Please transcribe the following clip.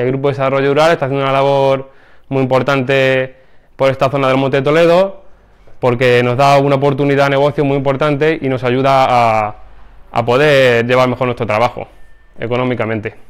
El Grupo de Desarrollo Rural está haciendo una labor muy importante por esta zona del Monte Toledo, porque nos da una oportunidad de negocio muy importante y nos ayuda a poder llevar mejor nuestro trabajo económicamente.